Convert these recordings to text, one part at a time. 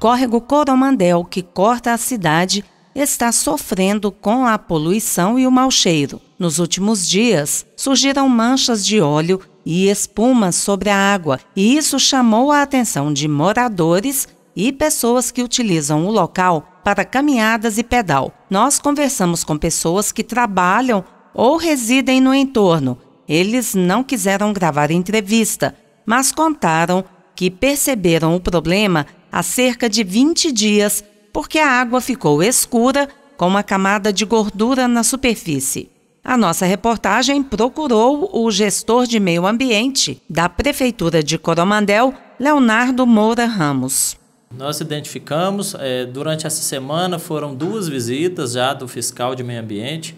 córrego Coromandel, que corta a cidade, está sofrendo com a poluição e o mau cheiro. Nos últimos dias, surgiram manchas de óleo e espuma sobre a água, e isso chamou a atenção de moradores e pessoas que utilizam o local para caminhadas e pedal. Nós conversamos com pessoas que trabalham ou residem no entorno. Eles não quiseram gravar entrevista, mas contaram que perceberam o problema há cerca de 20 dias, porque a água ficou escura com uma camada de gordura na superfície. A nossa reportagem procurou o gestor de meio ambiente da Prefeitura de Coromandel, Leonardo Moura Ramos. Nós identificamos, eh, durante essa semana foram duas visitas já do fiscal de meio ambiente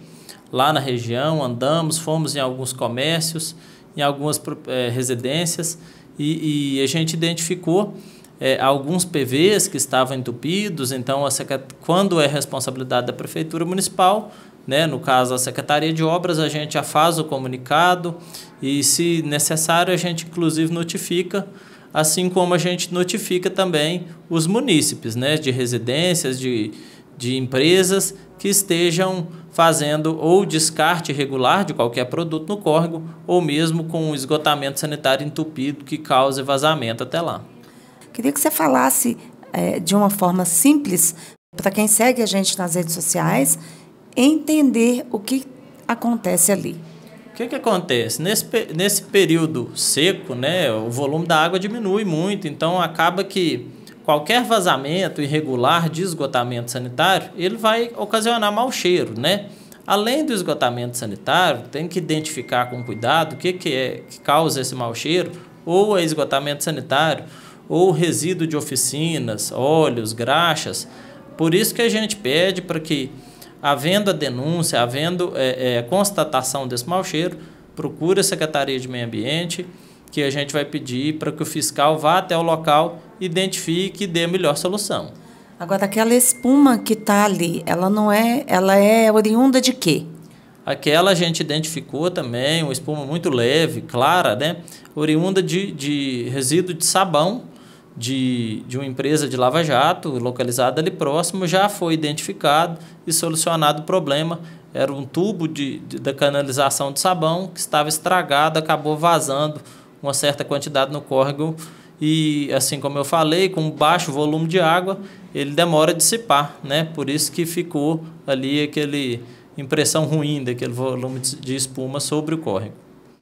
lá na região, andamos, fomos em alguns comércios, em algumas eh, residências e, e a gente identificou é, alguns PVs que estavam entupidos, então, a quando é responsabilidade da Prefeitura Municipal, né, no caso a Secretaria de Obras, a gente já faz o comunicado e, se necessário, a gente inclusive notifica assim como a gente notifica também os munícipes né, de residências, de, de empresas que estejam fazendo ou descarte irregular de qualquer produto no córrego ou mesmo com esgotamento sanitário entupido que cause vazamento até lá. Queria que você falasse é, de uma forma simples para quem segue a gente nas redes sociais entender o que acontece ali. O que, que acontece? Nesse, nesse período seco, né, o volume da água diminui muito, então acaba que qualquer vazamento irregular de esgotamento sanitário, ele vai ocasionar mau cheiro, né? Além do esgotamento sanitário, tem que identificar com cuidado o que, que é que causa esse mau cheiro, ou é esgotamento sanitário, ou resíduo de oficinas, óleos, graxas. Por isso que a gente pede para que, havendo a denúncia, havendo é, é, constatação desse mau cheiro, procure a Secretaria de Meio Ambiente, que a gente vai pedir para que o fiscal vá até o local, identifique e dê a melhor solução. Agora, aquela espuma que está ali, ela não é, ela é oriunda de quê? Aquela a gente identificou também, uma espuma muito leve, clara, né? Oriunda de, de resíduo de sabão de, de uma empresa de Lava Jato, localizada ali próximo, já foi identificado e solucionado o problema. Era um tubo de, de da canalização de sabão que estava estragado, acabou vazando uma certa quantidade no córrego e, assim como eu falei, com baixo volume de água, ele demora a dissipar, né? Por isso que ficou ali aquele impressão ruim daquele volume de espuma sobre o córrego.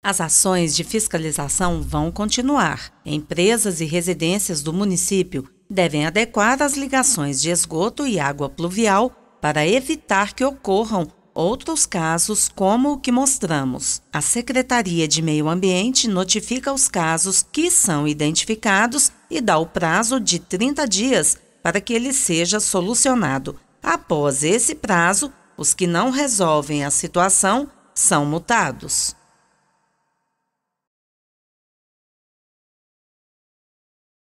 As ações de fiscalização vão continuar. Empresas e residências do município devem adequar as ligações de esgoto e água pluvial para evitar que ocorram outros casos como o que mostramos. A Secretaria de Meio Ambiente notifica os casos que são identificados e dá o prazo de 30 dias para que ele seja solucionado. Após esse prazo, os que não resolvem a situação são mutados.